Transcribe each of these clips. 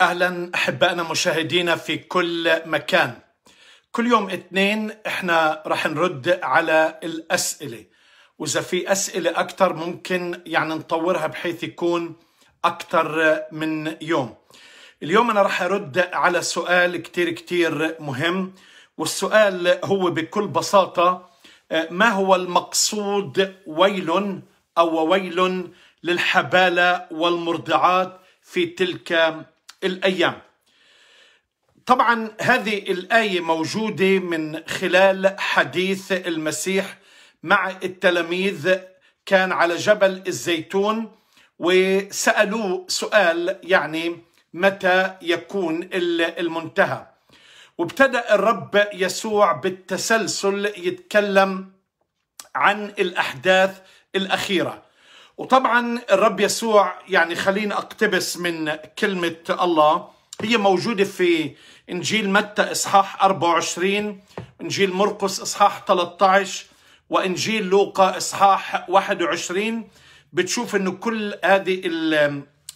اهلا احبائنا مشاهدينا في كل مكان كل يوم اثنين احنا رح نرد على الاسئله واذا في اسئله اكثر ممكن يعني نطورها بحيث يكون اكثر من يوم اليوم انا رح ارد على سؤال كتير كتير مهم والسؤال هو بكل بساطه ما هو المقصود ويل او ويل للحباله والمرضعات في تلك الأيام طبعا هذه الآية موجودة من خلال حديث المسيح مع التلاميذ كان على جبل الزيتون وسألوه سؤال يعني متى يكون المنتهى وابتدأ الرب يسوع بالتسلسل يتكلم عن الأحداث الأخيرة وطبعا الرب يسوع يعني خليني اقتبس من كلمة الله هي موجودة في إنجيل متى إصحاح 24 إنجيل مرقس إصحاح 13 وإنجيل لوقا إصحاح 21 بتشوف إنه كل هذه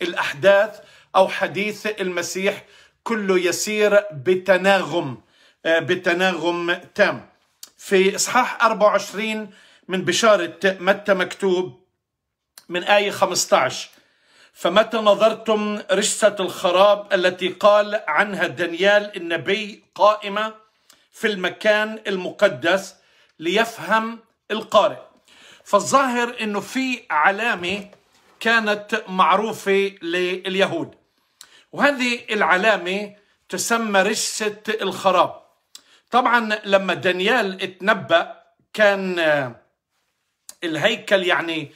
الأحداث أو حديث المسيح كله يسير بتناغم آه، بتناغم تام في إصحاح 24 من بشارة متى مكتوب من آية 15 فمتى نظرتم رشسة الخراب التي قال عنها دانيال النبي قائمة في المكان المقدس ليفهم القارئ فالظاهر أنه في علامة كانت معروفة لليهود وهذه العلامة تسمى رجسة الخراب طبعا لما دانيال اتنبأ كان الهيكل يعني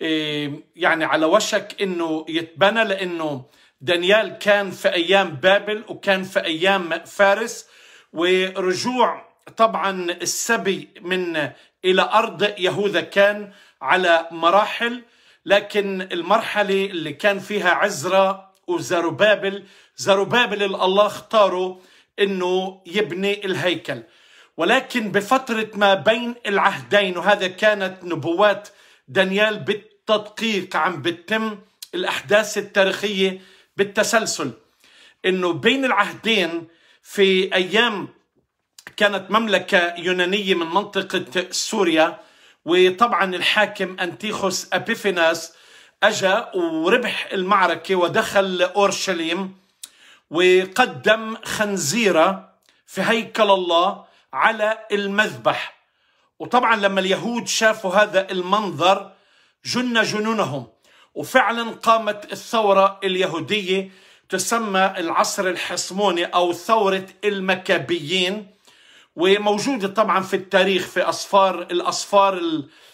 إيه، يعني على وشك انه يتبنى لانه دانيال كان في ايام بابل وكان في ايام فارس ورجوع طبعا السبي من الى ارض يهوذا كان على مراحل لكن المرحله اللي كان فيها عزرا وزربابل زربابل اللي الله اختاره انه يبني الهيكل ولكن بفتره ما بين العهدين وهذا كانت نبوات دانيال تدقيق عم بتم الأحداث التاريخية بالتسلسل أنه بين العهدين في أيام كانت مملكة يونانية من منطقة سوريا وطبعا الحاكم أنتيخوس أبيفيناس أجا وربح المعركة ودخل أورشليم وقدم خنزيرة في هيكل الله على المذبح وطبعا لما اليهود شافوا هذا المنظر جن جنونهم وفعلا قامت الثورة اليهودية تسمى العصر الحصموني أو ثورة المكابيين وموجودة طبعا في التاريخ في أصفار الأصفار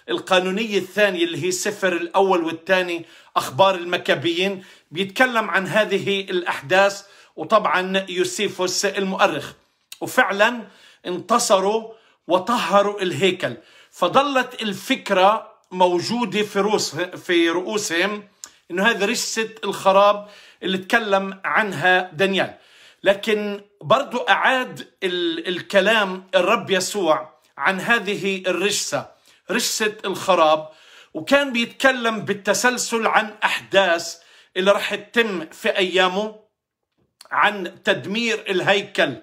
القانونية الثانية اللي هي سفر الأول والثاني أخبار المكابيين بيتكلم عن هذه الأحداث وطبعا يوسيفوس المؤرخ وفعلا انتصروا وطهروا الهيكل فظلت الفكرة موجودة في, روس في رؤوسهم انه هذا رشة الخراب اللي تكلم عنها دانيال لكن برضو أعاد الكلام الرب يسوع عن هذه الرشسة رشسة الخراب وكان بيتكلم بالتسلسل عن أحداث اللي رح تتم في أيامه عن تدمير الهيكل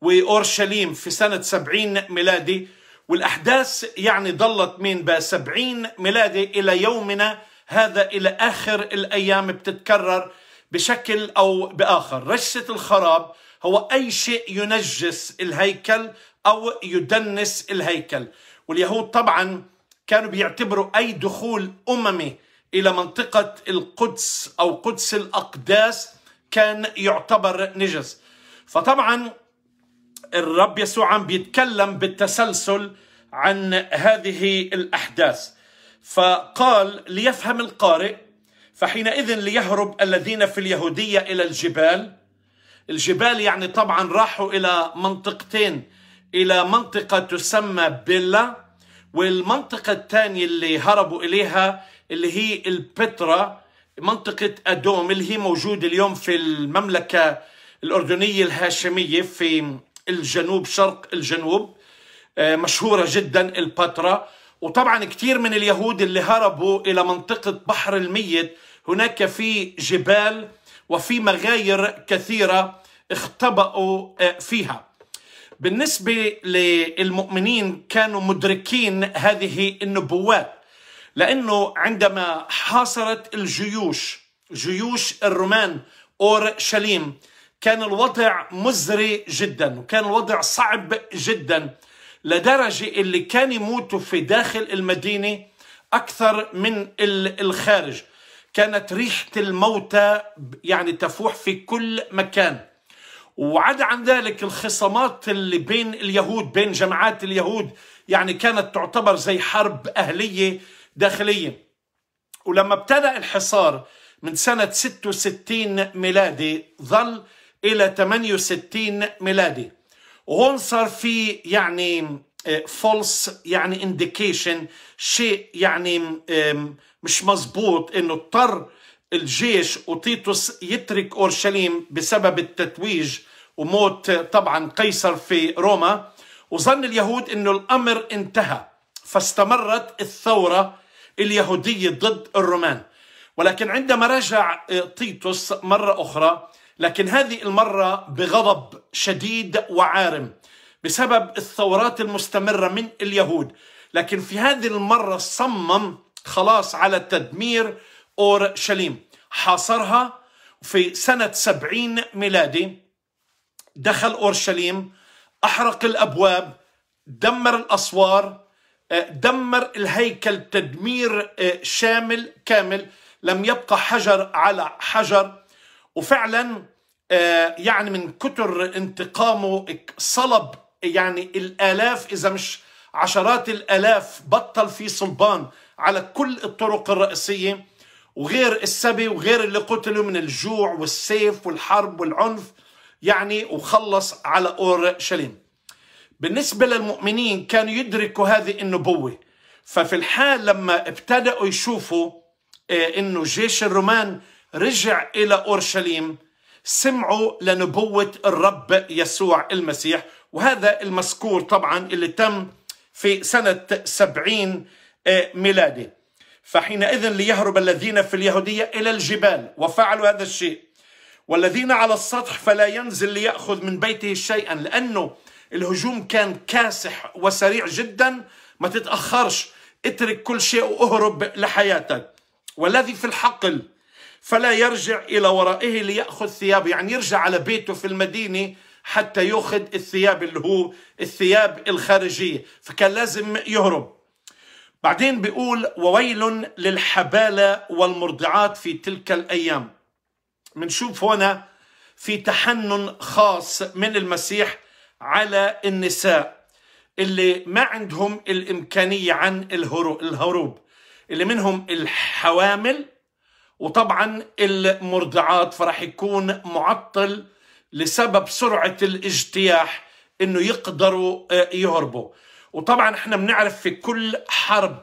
وأورشليم في سنة سبعين ميلادي والأحداث يعني ظلت من ب 70 ميلادي إلى يومنا هذا إلى آخر الأيام بتتكرر بشكل أو بآخر رشة الخراب هو أي شيء ينجس الهيكل أو يدنس الهيكل واليهود طبعا كانوا بيعتبروا أي دخول أممي إلى منطقة القدس أو قدس الأقداس كان يعتبر نجس فطبعا الرب يسوع عم بيتكلم بالتسلسل عن هذه الأحداث فقال ليفهم القارئ فحينئذ ليهرب الذين في اليهودية إلى الجبال الجبال يعني طبعا راحوا إلى منطقتين إلى منطقة تسمى بيلا والمنطقة الثانية اللي هربوا إليها اللي هي البترا منطقة أدوم اللي هي موجودة اليوم في المملكة الأردنية الهاشمية في الجنوب شرق الجنوب آه، مشهورة جدا الباترا وطبعا كثير من اليهود اللي هربوا إلى منطقة بحر الميت هناك في جبال وفي مغاير كثيرة اختبأوا آه، فيها بالنسبة للمؤمنين كانوا مدركين هذه النبوات لأنه عندما حاصرت الجيوش جيوش الرومان أورشليم كان الوضع مزري جدا وكان الوضع صعب جدا لدرجة اللي كان يموتوا في داخل المدينة أكثر من الخارج كانت ريحة الموتى يعني تفوح في كل مكان وعد عن ذلك الخصامات اللي بين اليهود بين جماعات اليهود يعني كانت تعتبر زي حرب أهلية داخلية ولما ابتدأ الحصار من سنة 66 ميلادي ظل إلى 68 ميلادي وهون صار في يعني فولس آه، يعني انديكيشن شيء يعني مش مزبوط انه اضطر الجيش وتيتوس يترك اورشليم بسبب التتويج وموت آه، طبعا قيصر في روما وظن اليهود انه الامر انتهى فاستمرت الثوره اليهوديه ضد الرومان ولكن عندما رجع آه، تيتوس مره اخرى لكن هذه المرة بغضب شديد وعارم بسبب الثورات المستمرة من اليهود لكن في هذه المرة صمم خلاص على تدمير أورشليم حاصرها في سنة سبعين ميلادي دخل أورشليم أحرق الأبواب دمر الأسوار آه، دمر الهيكل تدمير آه، شامل كامل لم يبقى حجر على حجر وفعلا آه، يعني من كتر انتقامه صلب يعني الآلاف إذا مش عشرات الآلاف بطل في صلبان على كل الطرق الرئيسية وغير السبي وغير اللي قتلوا من الجوع والسيف والحرب والعنف يعني وخلص على أورشليم بالنسبة للمؤمنين كانوا يدركوا هذه النبوة ففي الحال لما ابتدأوا يشوفوا آه، انه جيش الرومان رجع إلى أورشليم سمعوا لنبوة الرب يسوع المسيح وهذا المذكور طبعا اللي تم في سنة سبعين آه، ميلادي فحينئذ ليهرب الذين في اليهودية إلى الجبال وفعلوا هذا الشيء والذين على السطح فلا ينزل ليأخذ من بيته شيئا لأنه الهجوم كان كاسح وسريع جدا ما تتأخرش اترك كل شيء واهرب لحياتك والذي في الحقل فلا يرجع إلى ورائه ليأخذ ثيابه يعني يرجع على بيته في المدينة حتى يأخذ الثياب اللي هو الثياب الخارجية فكان لازم يهرب بعدين بيقول وويل للحبالة والمرضعات في تلك الأيام منشوف هنا في تحنن خاص من المسيح على النساء اللي ما عندهم الإمكانية عن الهروب اللي منهم الحوامل وطبعا المرضعات فرح يكون معطل لسبب سرعة الاجتياح انه يقدروا آه، يهربوا وطبعا احنا بنعرف في كل حرب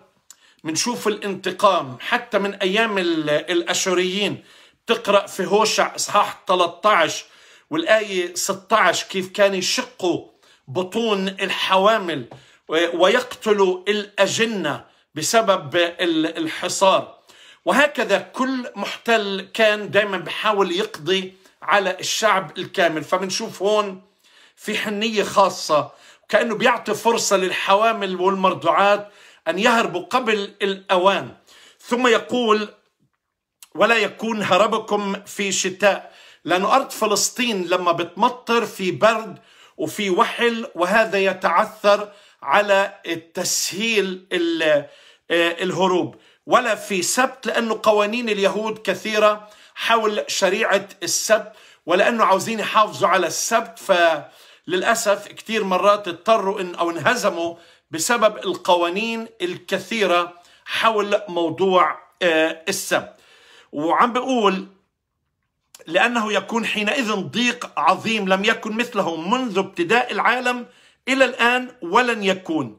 بنشوف الانتقام حتى من ايام الاشوريين بتقرا في هوشع اصحاح 13 والايه 16 كيف كان يشقوا بطون الحوامل ويقتلوا الاجنه بسبب الحصار وهكذا كل محتل كان دائما بحاول يقضي على الشعب الكامل فبنشوف هون في حنية خاصة كأنه بيعطي فرصة للحوامل والمرضعات أن يهربوا قبل الأوان ثم يقول ولا يكون هربكم في شتاء لأنه أرض فلسطين لما بتمطر في برد وفي وحل وهذا يتعثر على التسهيل آه، الهروب ولا في سبت لأنه قوانين اليهود كثيرة حول شريعة السبت ولأنه عاوزين يحافظوا على السبت فللأسف كثير مرات اضطروا إن أو انهزموا بسبب القوانين الكثيرة حول موضوع آه، السبت وعم بقول لأنه يكون حينئذ ضيق عظيم لم يكن مثله منذ ابتداء العالم إلى الآن ولن يكون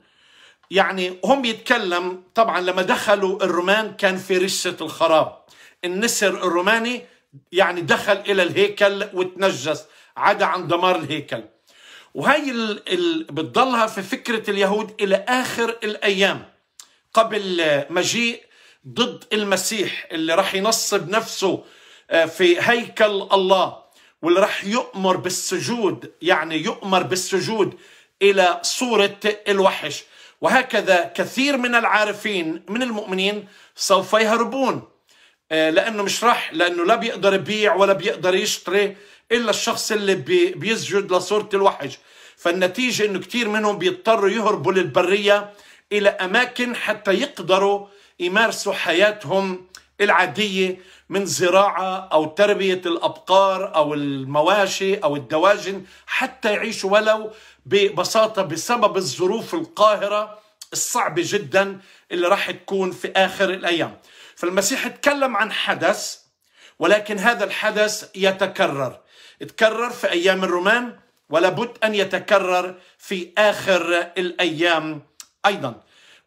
يعني هم يتكلم طبعا لما دخلوا الرومان كان في رشة الخراب النسر الروماني يعني دخل إلى الهيكل وتنجس عدا عن دمار الهيكل وهي ال... ال... بتضلها في فكرة اليهود إلى آخر الأيام قبل مجيء ضد المسيح اللي راح ينصب نفسه آه، في هيكل الله واللي راح يؤمر بالسجود يعني يؤمر بالسجود إلى صورة الوحش وهكذا كثير من العارفين من المؤمنين سوف يهربون آه، لانه مش راح لانه لا بيقدر يبيع ولا بيقدر يشتري الا الشخص اللي بيسجد لصوره الوحش فالنتيجه انه كثير منهم بيضطروا يهربوا للبريه الى اماكن حتى يقدروا يمارسوا حياتهم العاديه من زراعه او تربيه الابقار او المواشي او الدواجن حتى يعيشوا ولو ببساطه بسبب الظروف القاهره الصعبه جدا اللي راح تكون في اخر الايام. فالمسيح تكلم عن حدث ولكن هذا الحدث يتكرر. تكرر في ايام الرومان ولابد ان يتكرر في اخر الايام ايضا.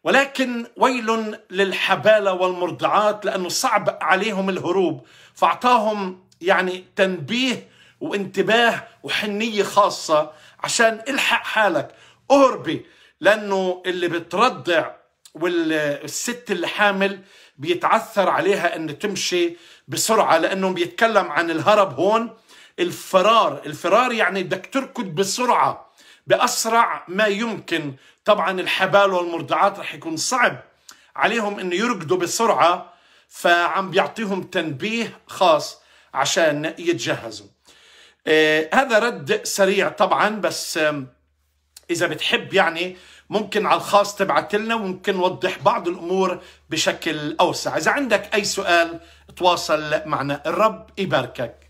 ولكن ويل للحبالة والمرضعات لأنه صعب عليهم الهروب فأعطاهم يعني تنبيه وانتباه وحنية خاصة عشان الحق حالك اهربي لانه اللي بترضع والست اللي حامل بيتعثر عليها ان تمشي بسرعه لانه بيتكلم عن الهرب هون الفرار الفرار يعني بدك تركض بسرعه باسرع ما يمكن طبعا الحبال والمرضعات رح يكون صعب عليهم انه يركضوا بسرعه فعم بيعطيهم تنبيه خاص عشان يتجهزوا آه، هذا رد سريع طبعا بس اذا بتحب يعني ممكن على الخاص تبعت لنا وممكن نوضح بعض الامور بشكل اوسع اذا عندك اي سؤال تواصل معنا الرب يباركك